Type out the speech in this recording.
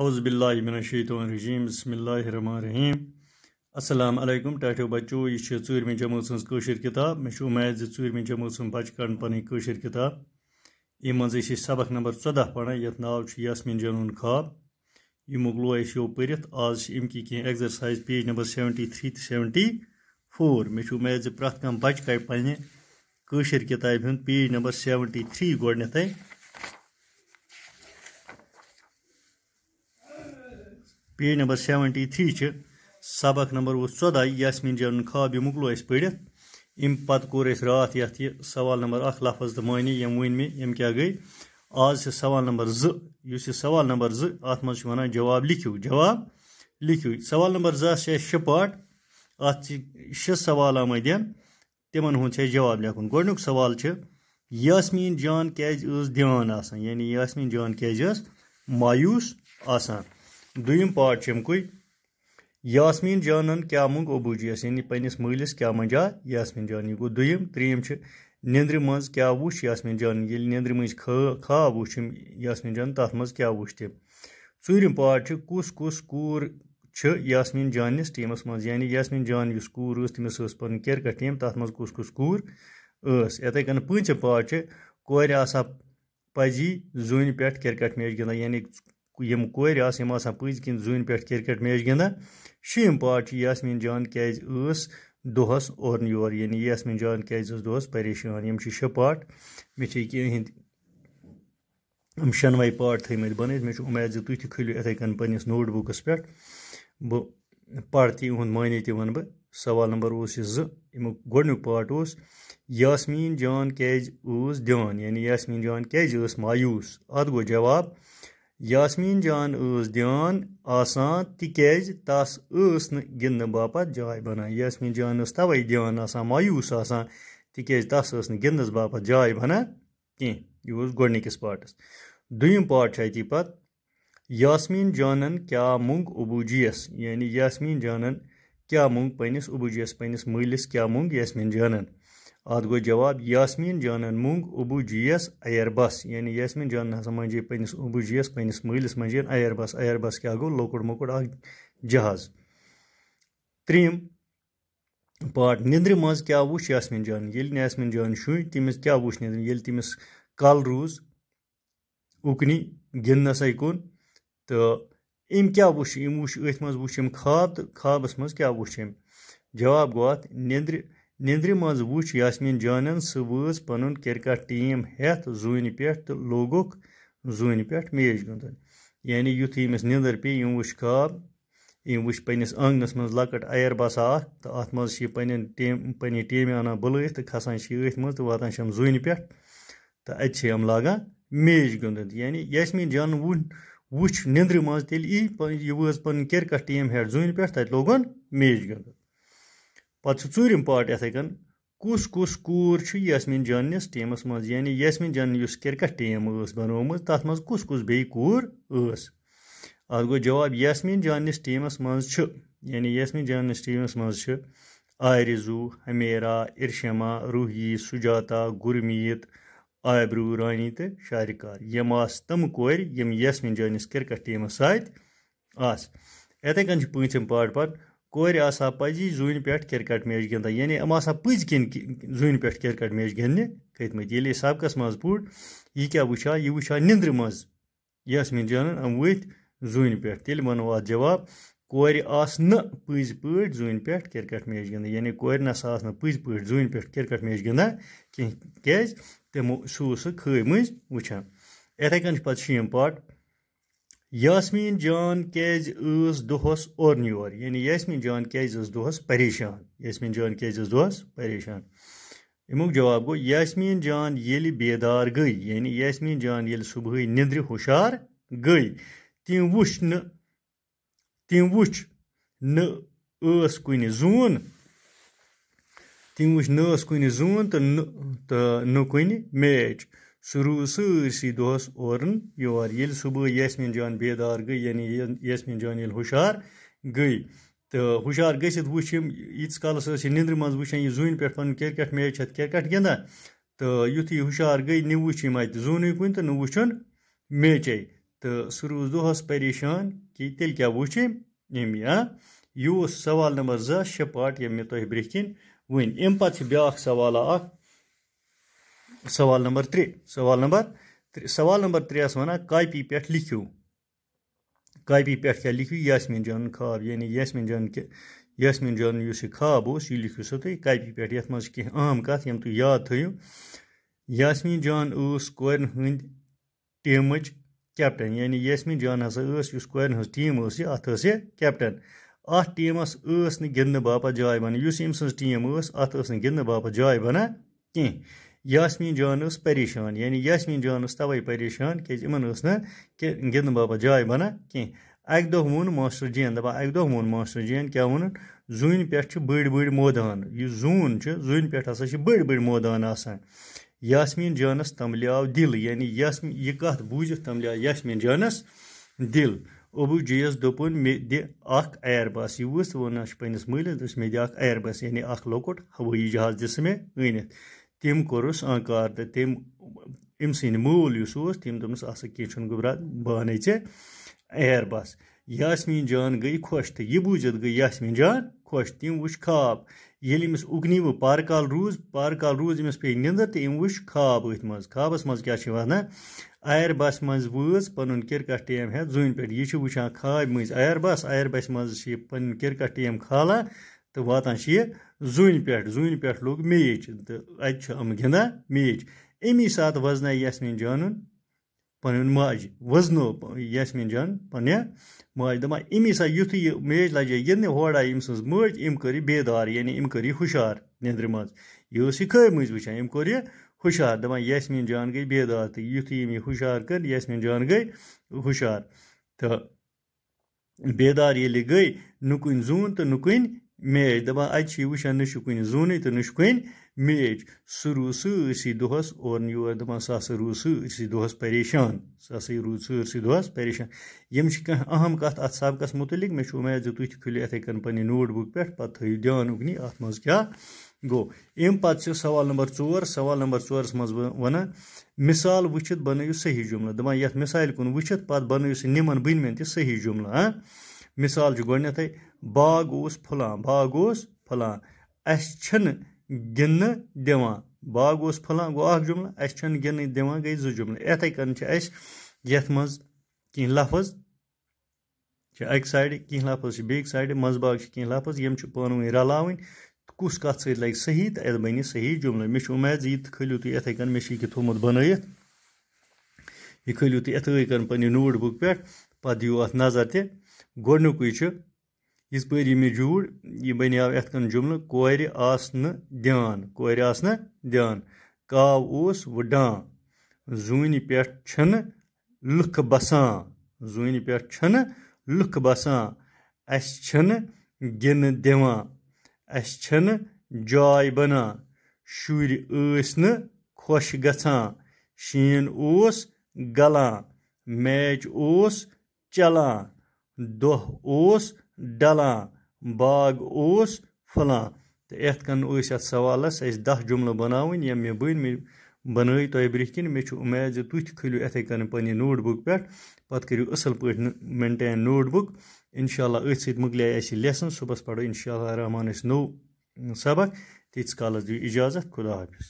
اعوذ باللہ من الشیطان الرجیم بسم اللہ الرحمن الرحیم السلام علیکم ٹاٹو بچو یہ ورمہ جما ہزر کتاب مے مدد زب جمات ہند بچہ کڑ پیش کتاب یہ از سبق نمبر ژودہ پڑھان یت ناو یاسمین جنون خواب یہ مکل اِس آز ام کی کی exercise page number seventy three تو سیونٹی فور مے امید مید پری بچہ کڑ پہ کتاب ہند پیج نمبر سیونٹی تھری گھئی پیج نمبر سیونٹی تھری سے سبق نمبر وہ یہِ مۄکلو اَسہِ پٔرِتھ اَمہِ پَتہٕ کوٚر اَسہِ راتھ یَتھ یہِ سوال نمبر اَکھ لفظ تہٕ معنی یِم ؤنۍ مےٚ یِم کیٛاہ گٔے آز چھِ سوال نمبر زٕ یُس یہِ سوال نمبر زٕ اَتھ منٛز چھِ وَنان جواب لیکھِو جواب لیکھِو سوال نمبر زٕ ہَس چھِ اَسہِ شےٚ پاٹ اَتھ چھِ شےٚ سوال آمٕتۍ تِمَن ہُنٛد چھِ اَسہِ جواب لیکھُن سوال چھِ یاسمیٖن جان کیٛازِ کس دھیان یعنی یاسمیٖن جان کیٛازِ ٲس مایوٗس آسان یعنی دوٚیِم دم پارٹکو یاسمین جانن کیا مونگ ابوجی یس یعنی پنٛنِس مٲلِس کیٛاہ منجا یاسمیٖن جان یہِ گوٚو دوٚیِم ترٛیٚیِم چھِ یہ گو دم تریم ندر من کیا جانے نندر من خواب وچ یاسمیٖن جان تَتھ منٛز کیٛاہ وٕچھ ژوٗرِم پاٹ چھِ کُس کُس کوٗر چھِ یاسمیٖن جانِس ٹیٖمَس منٛز یعنی یاسمیٖن جان یُس کوٗر ٲس ٲس تٔمِس کِرکَٹ ٹیٖم ذور یو کُس پن کرکٹ ٹیم تع مس کس کور یاتھ پونچم پارٹ پَزی زوٗنہِ پٮ۪ٹھ کِرکَٹ میچ گِنٛدان یعنی یِم کورِ آسہٕ یِم آسان پٔزۍ کِنۍ زوٗنہِ پٮ۪ٹھ ککٹ میچ گِنٛدان شیٚیِم پاٹ چھِ یاسمیٖن جان کیٛازِ ٲس دۄہَس اورٕ یور یعنی یاسمیٖن جان کیٛازِ ٲس دۄہَس پریشان یِم چھِ چھِ شےٚ پاٹ مےٚ ہم یِم شی پاٹ تھٲیمٕتۍ بَنٲیِتھ مےٚ چھُ اُمید زِ تُہۍ تہِ کھٲلِو یِتھَے کٔنۍ پنٛنِس نوٹ بُکَس پٮ۪ٹھ بہٕ پَرٕ تہِ یِہُنٛد بہ تہِ وَنہٕ بہٕ سوال نمبر اوس یہِ زٕ اس گۄڈنیُک پاٹ اوس یاسمیٖن جان کیٛازِ ٲس دِوان یعنی یاسمیٖن جان کیٛازِ ٲس مایوٗس اَتھ گوٚو جواب یاسمیٖن جان ٲس ٲس دِوان آسان تِکیٛازِ تَس نہٕ گِنٛدنہٕ باپ جاے بَنان یاسمیٖن جان ٲس تَوَے دِوان آسان آسان مایوٗس تِکیٛازِ تَس ٲس نہٕ گِنٛدنَس ثہ جاے بَنان کینٛہہ یہِ اوس گۄڈنِکِس پاٹَس دوٚیِم پاٹ چھُ اَتی پَتہٕ یاسمیٖن جانَن کیٛاہ ابو جیس یعنی یاسمیٖن جانَن کیٛاہ مونگ پنٛنِس جیس پنٛنِس مٲلِس کیٛاہ مونگ یاسمیٖن جانَن ات گو جواب یاسمیٖن جانن مونگ ابو جیس اَیر بس یعنی یاسمیٖن جانن ہسا منجے پبو جیس مٲلِس منجے اَیر بس اَیر بس گوٚو لۄکُٹ مۄکُٹ اکھ جہاز تریم پاٹ ندر منٛز کیاین جانا یاسمیٖن جان ییٚلہِ یاسمیٖن جان تٔمِس شہ و تم کل روز اکنی گندنس ام کیا وچ ہم خاب تو خابس موچ أمۍ جواب گوٚو ات ندر نیندرِ منٛز ندرم وسمین جانن خاب أمۍ وٕچھ پنٛنِس آنٛگنَس منٛز لۄکٕٹ اَیَر بَسا اَکھ تہٕ اَتھ منٛز چھِ یہِ پنٛنٮ۪ن ٹیٖم پنٛنہِ ٹیٖمہِ اَنان ات تہٕ کھَسان چھِ یہِ أتھۍ منٛز تہٕ واتان چھِ چھِ یِم زوٗنہِ پٮ۪ٹھ تہٕ اَتہِ یِم لاگان میچ گِنٛدُن یعنی گیسم جان و یہِ وٲژ تھی کِرکَٹ ٹیٖم ہٮ۪تھ زوٗنہِ پٮ۪ٹھ تَتہِ لوگُن میچ گِنٛدُن چھُ ژوٗرِم پاٹ یِتھَے کٔنۍ کُس کُس کوٗر چھُ یاسمیٖن کس ٹیٖمَس منٛز یعنی یاسمیٖن جان یُس کِرکَٹ ٹیٖم ٲس تَتھ منٛز کُس کُس بیٚیہِ کوٗر ٲس اَتھ گوٚو جواب یاسمیٖن ٹیٖمَس منٛز چھُ یعنی یاسمیٖن ٹیمس ٹیٖمَس منٛز چھِ آرِزوٗ ہمیرا اِرشما روحی سُجاتا گُرمیٖت آبروٗ رانی تہٕ شارِکار یِم آسہٕ تِم کورِ یِم یاسمیٖن جانِس کِرکَٹ ٹیٖمَس سۭتۍ آسہٕ یِتھَے کٔنۍ چھِ پوچھم پاٹ پَتہٕ کورِ پَزی زوٗنہِ پٮ۪ٹھ کِرکَٹ میچ گِنٛدان یعنی یِم پٔزۍ کِنۍ زوٗنہِ پٮ۪ٹھ کِرکَٹ میچ گِنٛدنہِ کھٔتۍمٕتۍ ییٚلہِ سبقَس منٛز پوٚر یہِ کیٛاہ وٕچھ ہا یہِ وٕچھ ہا نِنٛدرِ منٛز یاسمیٖن جانَن یِم ؤتھۍ زوٗنہِ پٮ۪ٹھ تیٚلہِ وَنو اَتھ جواب کورِ آسہٕ نہٕ پٔزۍ پٲٹھۍ زوٗنہِ پٮ۪ٹھ کِرکَٹ میچ گِنٛدان یعنی کورِ نَسا آسہٕ نہٕ پٔزۍ پٲٹھۍ زوٗنہِ پٮ۪ٹھ کِرکَٹ گی نسا آپ پزی پاٹ زون پھی گز تم وٕچھان یِتھَے کٔنۍ چھِ پَتہٕ شم پاٹ یاسمیٖن جان کیٛازِ ٲس دۄہَس اورٕ یور یعنی یاسمیٖن جان کیٛازِ ٲس دۄہَس پریشان یاسمیٖن جان کیٛازِ ٲس دۄہَس پریشان اَمیُک جواب گوٚو یاسمیٖن جان ییٚلہِ بیدار گٔے یعنی یاسمیٖن جان ییٚلہِ صُبحٲے نِنٛدرِ ہُشار گٔے تٔمۍ تٔمۍ وُچھ وُچھ نہٕ نہٕ ٲس کُنہِ زوٗن تٔمۍ وُچھ نہٕ ٲس کُنہِ زوٗن تہٕ نہٕ تہٕ نہٕ کُنہِ میچ شروع سٲرسٕے دۄہَس اورُن یور ییٚلہِ صُبحٲے یاسمیٖن جان بیدار گٔے یعنی یاسمیٖن جان ییٚلہِ ہُشار گٔے تہٕ ہُشار گٔژھِتھ وٕچھ یِم ییٖتِس کالَس ٲسۍ یہِ نیٚنٛدرِ منٛز وٕچھان یہِ زوٗنہِ پٮ۪ٹھ پَنُن کِرکَٹ میچ اَتھ کِرکَٹ گِنٛدان تہٕ یُتھُے ہُشار گٔے نہِ وٕچھ یِم اَتہِ زوٗنٕے کُنہِ تہٕ نہٕ وٕچھُن میچے تہٕ سُہ روٗز دۄہَس پریشان کہِ تیٚلہِ کیٛاہ وٕچھ أمۍ أمۍ یا یہِ اوس سوال نمبر زٕ شےٚ پاٹ یِم مےٚ تۄہہِ برٛونٛہہ کِنۍ ؤنۍ اَمہِ پَتہٕ چھِ بیٛاکھ سوالہ اَکھ سوال نمبر ترٛےٚ سوال نمبر سوال نمبر ترٛےٚ یس وا کاپی پیکو کاپی پٮ۪ٹھ کیٛاہ لکھو یاسمیٖن جانُن خاب یعنی یاسمیٖن جان کہِ یاسمیٖن جان یُس یہِ خاب اوس یہِ لکھو سا تُہۍ کاپی پٮ۪ٹھ پہ یعنی منہ اہم یِم تُہۍ یاد تھٲیِو یاسمیٖن جان ٲس کورٮ۪ن ہٕنٛدۍ ٹیٖمٕچ ٹمپٹن یعنی یاسمیٖن جان ٲس ٲس ٲس ٲس یُس کورٮ۪ن ہٕنٛز ٹیٖم یہِ یہِ اَتھ اَتھ ٹیٖمَس نہٕ گِنٛدنہٕ ہساس جاے بَنان یُس أمۍ سٕنٛز ٹیٖم ٲس اَتھ ٲس نہٕ گِنٛدنہٕ گاپت جاے بَنان کینٛہہ یاسمیٖن جان ٲس پریشان یعنی یاسمیٖن جان ٲس تَوَے پریشان کیٛازِ یِمَن ٲس نہٕ گِنٛدنہٕ باپَتھ جاے بَنان کینٛہہ اَکہِ دۄہ ووٚن ماسٹر جِیَن دَپان اَکہِ دۄہ ووٚن ماسٹر جِیَن کیٛاہ ووٚنُن زوٗنہِ پٮ۪ٹھ چھِ بٔڑۍ بٔڑۍ مٲدان یُس زوٗن چھُ زوٗنہِ پٮ۪ٹھ ہَسا چھِ بٔڑۍ بٔڑۍ مٲدان آسان یاسمیٖن جانَس تَمبلیو دِل یعنی یاسمی یہِ کَتھ بوٗزِتھ تَمبلیو یاسمیٖن جانَس دِل ابوٗ جِیَس دوٚپُن مےٚ دِ اَکھ اَیر بَس یہِ وٕژھ وَنان چھِ پنٛنِس مٲلِس دٔپِس مےٚ دِ اَکھ اَیر بَس یعنی اَکھ لۄکُٹ ہوٲیی جہاز دِژٕ مےٚ أنِتھ تٔمۍ کوٚرُس انٛکار تہٕ تٔمۍ أمۍ سٕنٛدۍ مول یُس اوس تٔمۍ دوٚپنَس اَسا کینٛہہ چھُنہٕ گوٚبرا بہٕ اَنے ژےٚ ایر بَس یاسمیٖن جان گٔے خۄش تہٕ یہِ بوٗزِتھ گٔے یاسمیٖن جان خۄش تٔمۍ وٕچھ خاب ییٚلہِ أمِس اُگنی وٕ پارٕ کال روٗز پارٕ کال روٗز أمِس پیٚیہِ نِنٛدٕر تہٕ أمۍ وٕچھ خاب أتھۍ منٛز خابَس منٛز کیٛاہ چھِ وَنان اَیر بَسہِ منٛز وٲژ پَنُن کِرکَٹ ٹیٖم ہٮ۪تھ زوٗنہِ پٮ۪ٹھ یہِ چھِ وٕچھان خابہِ مٔنٛزۍ اَیر بَس اَیر بَسہِ منٛز چھِ یہِ پَنٕنۍ کِرکَٹ ٹیٖم کھالان تو وات پہ پو میچ تو ات میچ امی سات وزن یہسمین جان پن ماج وزن یسمین جان پنہ ما دہ امی سات میچ گِنٛدنہِ ہورٕ آیہِ أمۍ سٕنٛز مٲج أمۍ کٔر یہِ بیدار یعنی أمۍ کٔر یہِ یہِ یہِ ہُشار نیٚنٛدرِ منٛز ٲس ام مٔنٛزۍ وٕچھان أمۍ کوٚر یہِ ہُشار دَپان دسمین جان گٔے بیدار تہٕ یُتھُے دار یہِ ہُشار کٔر کرسمین جان گٔے ہُشار تہٕ بیدار ییٚلہِ گٔے گے زوٗن تہٕ تو میچ دہشت کن زون تو نش میچ روٗد سٲرسٕے دۄہَس اورٕ یور دَپان سُہ سا روٗد سٲرسٕے دۄہَس پریشان سُہ روٗد سٲرسٕے دۄہَس پریشان سا روز سرس دریشان ہم کت سبق متعلق تہِ تھی یِتھَے کٔنۍ پنٛنہِ نوٹ بُک پٮ۪ٹھ پَتہٕ تھٲیِو دھیان اُکنی اَتھ منٛز کیٛاہ گوٚو اَمہِ پَتہٕ چھِ سوال نمبر ژور سوال نمبر ژورَس منٛز بہٕ وَنان مِثال وٕچھِتھ بَنٲیِو صحیح جُملہٕ دَپان یَتھ مِثالہِ کُن وٕچھِتھ پَتہٕ بَنٲیِو سُہ نِمَن بٔنۍمٮ۪ن تہِ صحیح جُملہٕ ہاں مثال چھُ پھلان باغ اوس اوس اوس باغ باغ اَسہِ چھِنہٕ گِنٛدنہٕ دِوان گوٚو اَکھ جُملہٕ اَسہِ گندہ گِنٛدنہٕ دِوان گٔے زٕ جُملہٕ یِتھَے کٔنۍ چھِ اَسہِ یَتھ منٛز کینٛہہ لفظ چھِ اَکہِ سایڈٕ کینٛہہ لفظ چھِ بیٚکہِ سایڈٕ بیائڈ چھِ کینٛہہ لفظ یِم چھِ پانہٕ ؤنۍ رَلاوٕنۍ کُس کَتھ سۭتۍ لَگہِ صحیح تہٕ تو بَنہِ صحیح جُملہٕ مےٚ چھُ اُمید زِ یہِ کھٲلِو تُہۍ یِتھَے کٔنۍ جملے مدد زیلو تھوٚمُت بَنٲیِتھ یہِ کھٲلِو تُہۍ کھلو کٔنۍ پن نوٹ بُک پٮ۪ٹھ پَتہٕ دِیِو اَتھ نظر تہِ گۄڈنیُکُے چھُ یِژ پٲرۍ یہِ مےٚ جوٗر یہِ بَنیو یِتھ کٔنۍ جُملہٕ کورِ آس نہٕ دھیان کورِ آس نہٕ دھیان کاو اوس وٕڈان زوٗنہِ پٮ۪ٹھ چھِنہٕ لُکھ بَسان زوٗنہِ پٮ۪ٹھ چھِنہٕ لُکھ بَسان اَسہِ چھِنہٕ گِنہٕ دِوان اَسہِ چھِنہٕ جاے بَنان شُرۍ ٲسۍ نہٕ خۄش گژھان شیٖن اوس گَلان میچ اوس چَلان دۄہ اوس ڈَلان باغ اوس تہٕ یِتھ ٲسۍ اَتھ سوالَس اَسہِ دَہ جُملہٕ بَناوٕنۍ یِم مےٚ بٔنۍ مےٚ بَنٲے تۄہہِ برٛونٛہہ کِنۍ مےٚ چھُ اُمید زِ تُہۍ تہِ کھٲلِو یِتھَے کٔنۍ پنٛنہِ نوٹ بُک پٮ۪ٹھ پَتہٕ کٔرِو اَصٕل پٲٹھۍ مینٹین نوٹ بُک اِنشاء اللہ أتھۍ سۭتۍ مۄکلے اَسہِ یہِ لٮ۪سَن صُبحَس پَرو اِنشاء اللہ رحمان نوٚو سبق تیٖتِس کالَس دِیِو اِجازت خدا حافِظ